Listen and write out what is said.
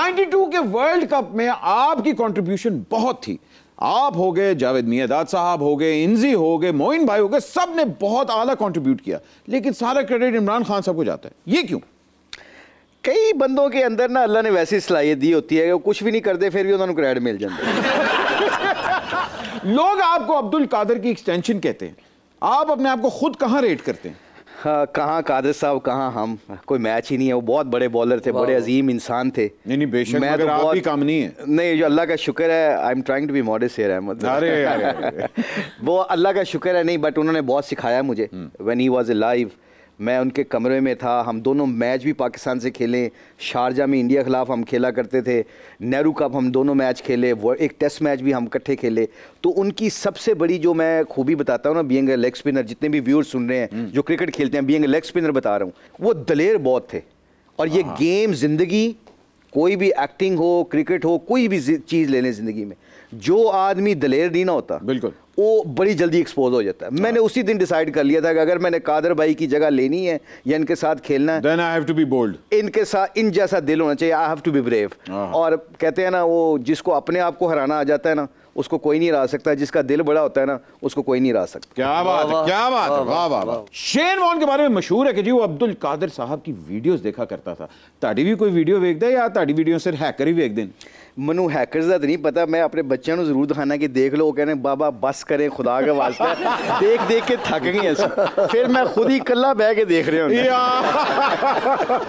92 के world cup में आपकी कंट्रीब्यूशन बहुत थी आप हो गए जावेद मियादाद साहब हो गए इंजी हो गए मोइन भाई हो गए सब ने बहुत आला कंट्रीब्यूट किया लेकिन सारा क्रेडिट इमरान खान साहब को जाता है ये क्यों कई बंदों के अंदर ना अल्लाह ने वैसी सलाहियत दी होती है वो कुछ भी नहीं करते फिर भी उन्होंने क्रेडिट मिल जाता लोग आपको अब्दुल कादर की एक्सटेंशन कहते हैं आप अपने आप को खुद कहाँ रेट करते हैं हाँ, कहाँ कादिर साहब कहाँ हम कोई मैच ही नहीं है वो बहुत बड़े बॉलर थे बड़े अजीम इंसान थे नहीं नहीं बेशक मैं तो बहुत काम नहीं है नहीं जो अल्लाह का शुक्र है I am trying to be modest here Ahmad वो अल्लाह का शुक्र है नहीं बट उन्होंने बहुत सिखाया मुझे वेन ही ए लाइव मैं उनके कमरे में था हम दोनों मैच भी पाकिस्तान से खेले शारजा में इंडिया के खिलाफ हम खेला करते थे नेहरू कप हम दोनों मैच खेले एक टेस्ट मैच भी हम इकट्ठे खेले तो उनकी सबसे बड़ी जो मैं खूबी बताता हूँ ना बियंग लेग स्पिनर जितने भी व्यूअर्स सुन रहे हैं हम्म। जो क्रिकेट खेलते हैं बियंग लेग स्पिनर बता रहा हूँ वो दलेर बहुत थे और ये गेम हाँ। ज़िंदगी कोई भी एक्टिंग हो क्रिकेट हो कोई भी चीज़ ले लें ज़िंदगी में जो आदमी दलेर नहीं ना होता बिल्कुल वो बड़ी जल्दी एक्सपोज हो जाता है हाँ। मैंने उसी दिन डिसाइड कर लिया था कि अगर मैंने कादर भाई की जगह लेनी है या इनके साथ खेलना है then I have to be bold इनके साथ इन जैसा दिल होना चाहिए I have to be brave और कहते हैं ना वो जिसको अपने आप को हराना आ जाता है ना उसको कोई नहीं रहा सकता जिसका दिल बड़ा होता है ना उसको कोई नहीं रहा सकता क्या बात है क्या बात है वाह वाह वाह शेन वॉन के बारे में मशहूर है कि जी वो अब्दुल कादिर साहब की वीडियोस देखा करता था ताड़ी भी कोई वीडियो देखता है या ताड़ी वीडियो सिर्फ हैकर ही देख हैं मैं हैकर नहीं पता मैं अपने बच्चों जरूर दिखाना कि देख लो कहने बाबा बस करें खुदा के वास्ते देख देख के थक गए फिर मैं खुद ही कला बह के देख रहा हूँ